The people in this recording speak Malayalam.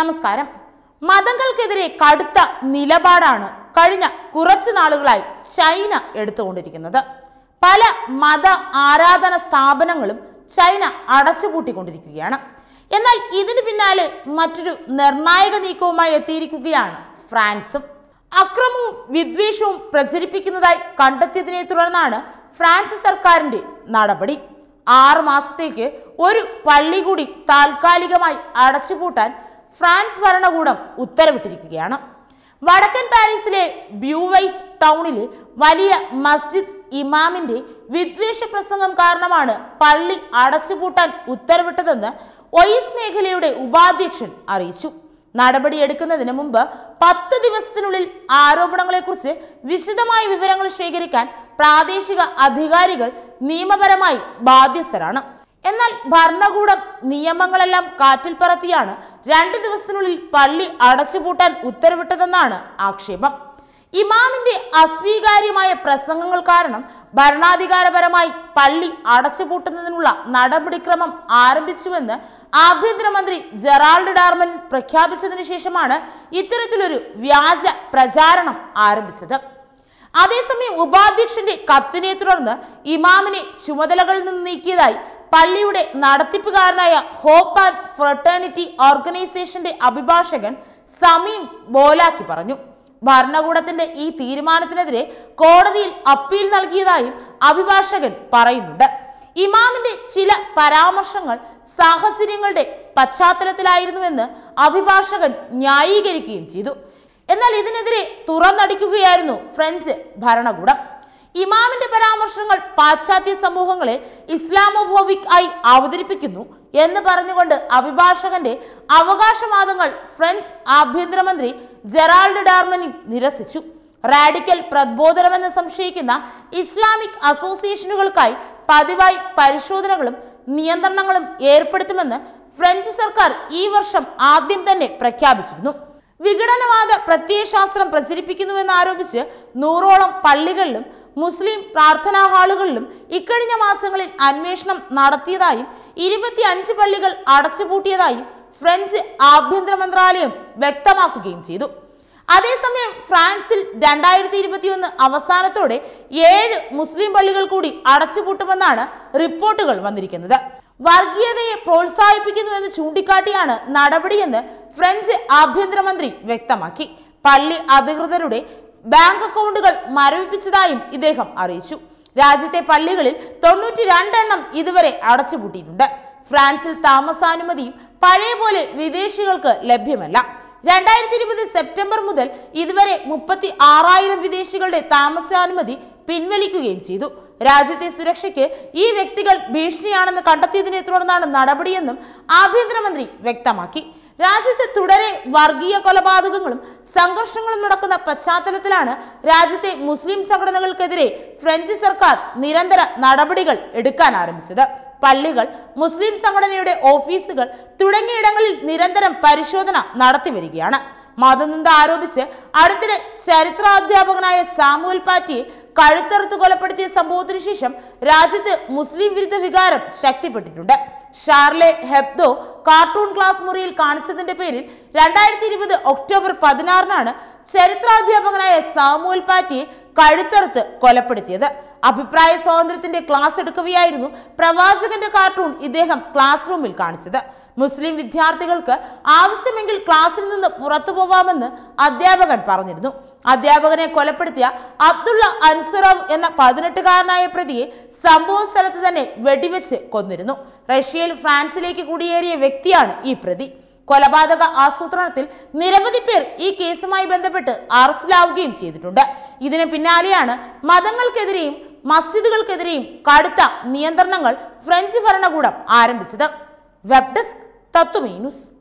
നമസ്കാരം മതങ്ങൾക്കെതിരെ കടുത്ത നിലപാടാണ് കഴിഞ്ഞ കുറച്ചു നാളുകളായി ചൈന എടുത്തുകൊണ്ടിരിക്കുന്നത് പല മത ആരാധന സ്ഥാപനങ്ങളും ചൈന അടച്ചുപൂട്ടിക്കൊണ്ടിരിക്കുകയാണ് എന്നാൽ ഇതിന് പിന്നാലെ മറ്റൊരു നിർണായക നീക്കവുമായി എത്തിയിരിക്കുകയാണ് ഫ്രാൻസും അക്രമവും വിദ്വേഷവും പ്രചരിപ്പിക്കുന്നതായി കണ്ടെത്തിയതിനെ തുടർന്നാണ് ഫ്രാൻസ് സർക്കാരിന്റെ നടപടി ആറു മാസത്തേക്ക് ഒരു പള്ളി കൂടി താൽക്കാലികമായി അടച്ചുപൂട്ടാൻ ഫ്രാൻസ് ഭരണകൂടം ഉത്തരവിട്ടിരിക്കുകയാണ് വടക്കൻ പാരീസിലെ ബ്യൂവൈസ് ടൗണിലെ വലിയ മസ്ജിദ് ഇമാമിന്റെ വിദ്വേഷ പ്രസംഗം കാരണമാണ് പള്ളി അടച്ചുപൂട്ടാൻ ഉത്തരവിട്ടതെന്ന് ഒയിസ് മേഖലയുടെ ഉപാധ്യക്ഷൻ അറിയിച്ചു നടപടിയെടുക്കുന്നതിന് മുമ്പ് പത്ത് ദിവസത്തിനുള്ളിൽ ആരോപണങ്ങളെക്കുറിച്ച് വിശദമായ വിവരങ്ങൾ ശേഖരിക്കാൻ പ്രാദേശിക അധികാരികൾ നിയമപരമായി ബാധ്യസ്ഥരാണ് എന്നാൽ ഭരണകൂടം നിയമങ്ങളെല്ലാം കാറ്റിൽ പറത്തിയാണ് രണ്ട് ദിവസത്തിനുള്ളിൽ പള്ളി അടച്ചുപൂട്ടാൻ ഉത്തരവിട്ടതെന്നാണ് ആക്ഷേപം ഇമാമിന്റെ അസ്വീകാര്യമായ പ്രസംഗങ്ങൾ കാരണം ഭരണാധികാരപരമായി പള്ളി അടച്ചുപൂട്ടുന്നതിനുള്ള നടപടിക്രമം ആരംഭിച്ചുവെന്ന് ആഭ്യന്തരമന്ത്രി ജെറാൾഡ് ഡാർമൻ പ്രഖ്യാപിച്ചതിനു ശേഷമാണ് ഇത്തരത്തിലൊരു വ്യാജ പ്രചാരണം ആരംഭിച്ചത് അതേസമയം ഉപാധ്യക്ഷന്റെ കത്തിനെ തുടർന്ന് ഇമാമിനെ ചുമതലകളിൽ നിന്ന് നീക്കിയതായി പള്ളിയുടെ നടത്തിപ്പുകാരനായ ഹോപ്പ് ആൻഡ് ഫ്രട്ടേണിറ്റി ഓർഗനൈസേഷന്റെ അഭിഭാഷകൻ സമീം ബോലാക്കി പറഞ്ഞു ഭരണകൂടത്തിന്റെ ഈ തീരുമാനത്തിനെതിരെ കോടതിയിൽ അപ്പീൽ നൽകിയതായും അഭിഭാഷകൻ പറയുന്നുണ്ട് ഇമാമിന്റെ ചില പരാമർശങ്ങൾ സാഹചര്യങ്ങളുടെ പശ്ചാത്തലത്തിലായിരുന്നുവെന്ന് അഭിഭാഷകൻ ന്യായീകരിക്കുകയും ചെയ്തു എന്നാൽ ഇതിനെതിരെ തുറന്നടിക്കുകയായിരുന്നു ഫ്രഞ്ച് ഭരണകൂടം ഇമാമിന്റെ പരാമർശങ്ങൾ പാശ്ചാത്യ സമൂഹങ്ങളെ ഇസ്ലാമോഭോവിക് ആയി അവതരിപ്പിക്കുന്നു എന്ന് പറഞ്ഞുകൊണ്ട് അഭിഭാഷകന്റെ അവകാശവാദങ്ങൾ ഫ്രഞ്ച് ആഭ്യന്തരമന്ത്രി ജെറാൾഡ് ഡാർമനി നിരസിച്ചു റാഡിക്കൽ പ്രബോധനമെന്ന് സംശയിക്കുന്ന ഇസ്ലാമിക് അസോസിയേഷനുകൾക്കായി പതിവായി പരിശോധനകളും നിയന്ത്രണങ്ങളും ഏർപ്പെടുത്തുമെന്ന് ഫ്രഞ്ച് സർക്കാർ ഈ വർഷം ആദ്യം തന്നെ പ്രഖ്യാപിച്ചിരുന്നു വിഘടനവാദ പ്രത്യയശാസ്ത്രം ആരോപിച്ച് നൂറോളം പള്ളികളിലും മുസ്ലിം പ്രാർത്ഥനാ ഹാളുകളിലും ഇക്കഴിഞ്ഞ മാസങ്ങളിൽ അന്വേഷണം നടത്തിയതായും ഇരുപത്തി അഞ്ച് പള്ളികൾ അടച്ചുപൂട്ടിയതായും ഫ്രഞ്ച് ആഭ്യന്തര മന്ത്രാലയം വ്യക്തമാക്കുകയും ചെയ്തു അതേസമയം ഫ്രാൻസിൽ രണ്ടായിരത്തി ഇരുപത്തിയൊന്ന് അവസാനത്തോടെ ഏഴ് മുസ്ലിം പള്ളികൾ കൂടി അടച്ചുപൂട്ടുമെന്നാണ് റിപ്പോർട്ടുകൾ വന്നിരിക്കുന്നത് വർഗീയതയെ പ്രോത്സാഹിപ്പിക്കുന്നു എന്ന് ചൂണ്ടിക്കാട്ടിയാണ് നടപടിയെന്ന് ഫ്രഞ്ച് ആഭ്യന്തരമന്ത്രി വ്യക്തമാക്കി പള്ളി അധികൃതരുടെ ബാങ്ക് അക്കൗണ്ടുകൾ മരവിപ്പിച്ചതായും ഇദ്ദേഹം അറിയിച്ചു രാജ്യത്തെ പള്ളികളിൽ തൊണ്ണൂറ്റി രണ്ടെണ്ണം ഇതുവരെ അടച്ചുപൂട്ടിയിട്ടുണ്ട് ഫ്രാൻസിൽ താമസാനുമതിയും പഴയ പോലെ വിദേശികൾക്ക് ലഭ്യമല്ല രണ്ടായിരത്തി ഇരുപത് സെപ്റ്റംബർ മുതൽ ഇതുവരെ മുപ്പത്തി ആറായിരം വിദേശികളുടെ താമസാനുമതി പിൻവലിക്കുകയും ചെയ്തു രാജ്യത്തെ സുരക്ഷയ്ക്ക് ഈ വ്യക്തികൾ ഭീഷണിയാണെന്ന് കണ്ടെത്തിയതിനെ തുടർന്നാണ് നടപടിയെന്നും ആഭ്യന്തരമന്ത്രി വ്യക്തമാക്കി രാജ്യത്ത് തുടരെ വർഗീയ കൊലപാതകങ്ങളും സംഘർഷങ്ങളും നടക്കുന്ന പശ്ചാത്തലത്തിലാണ് രാജ്യത്തെ മുസ്ലിം സംഘടനകൾക്കെതിരെ ഫ്രഞ്ച് സർക്കാർ നിരന്തര നടപടികൾ എടുക്കാൻ ആരംഭിച്ചത് പള്ളികൾ മുസ്ലിം സംഘടനയുടെ ഓഫീസുകൾ തുടങ്ങിയിടങ്ങളിൽ നിരന്തരം പരിശോധന വരികയാണ് മതനിന്ദ ആരോപിച്ച് അടുത്തിടെ ചരിത്രാധ്യാപകനായ സാമുവൽ പാറ്റിയെ കഴുത്തറുത്ത് കൊലപ്പെടുത്തിയ സംഭവത്തിന് ശേഷം രാജ്യത്ത് മുസ്ലിം വിരുദ്ധ വികാരം ശക്തിപ്പെട്ടിട്ടുണ്ട് ഷാർലെ ഹെബ്ദോ കാർട്ടൂൺ ക്ലാസ് മുറിയിൽ കാണിച്ചതിന്റെ പേരിൽ രണ്ടായിരത്തി ഇരുപത് ഒക്ടോബർ പതിനാറിനാണ് ചരിത്രാധ്യാപകനായ സാമുവൽ പാറ്റിയെ കഴുത്തറുത്ത് കൊലപ്പെടുത്തിയത് അഭിപ്രായ സ്വാതന്ത്ര്യത്തിന്റെ ക്ലാസ് എടുക്കുകയായിരുന്നു പ്രവാചകന്റെ കാർട്ടൂൺ ഇദ്ദേഹം ക്ലാസ് റൂമിൽ കാണിച്ചത് മുസ്ലിം വിദ്യാർത്ഥികൾക്ക് ആവശ്യമെങ്കിൽ ക്ലാസ്സിൽ നിന്ന് പുറത്തു പോവാമെന്ന് അധ്യാപകൻ പറഞ്ഞിരുന്നു അധ്യാപകനെ കൊലപ്പെടുത്തിയ അബ്ദുള്ള അൻസറാവ് എന്ന പതിനെട്ടുകാരനായ പ്രതിയെ സംഭവ സ്ഥലത്ത് തന്നെ വെടിവെച്ച് കൊന്നിരുന്നു റഷ്യയിൽ ഫ്രാൻസിലേക്ക് കുടിയേറിയ വ്യക്തിയാണ് ഈ പ്രതി കൊലപാതക ആസൂത്രണത്തിൽ നിരവധി പേർ ഈ കേസുമായി ബന്ധപ്പെട്ട് അറസ്റ്റിലാവുകയും ചെയ്തിട്ടുണ്ട് ഇതിന് പിന്നാലെയാണ് മതങ്ങൾക്കെതിരെയും മസ്ജിദുകൾക്കെതിരെയും കടുത്ത നിയന്ത്രണങ്ങൾ ഫ്രഞ്ച് ഭരണകൂടം ആരംഭിച്ചത് വെബ് ഡെസ്ക് Tato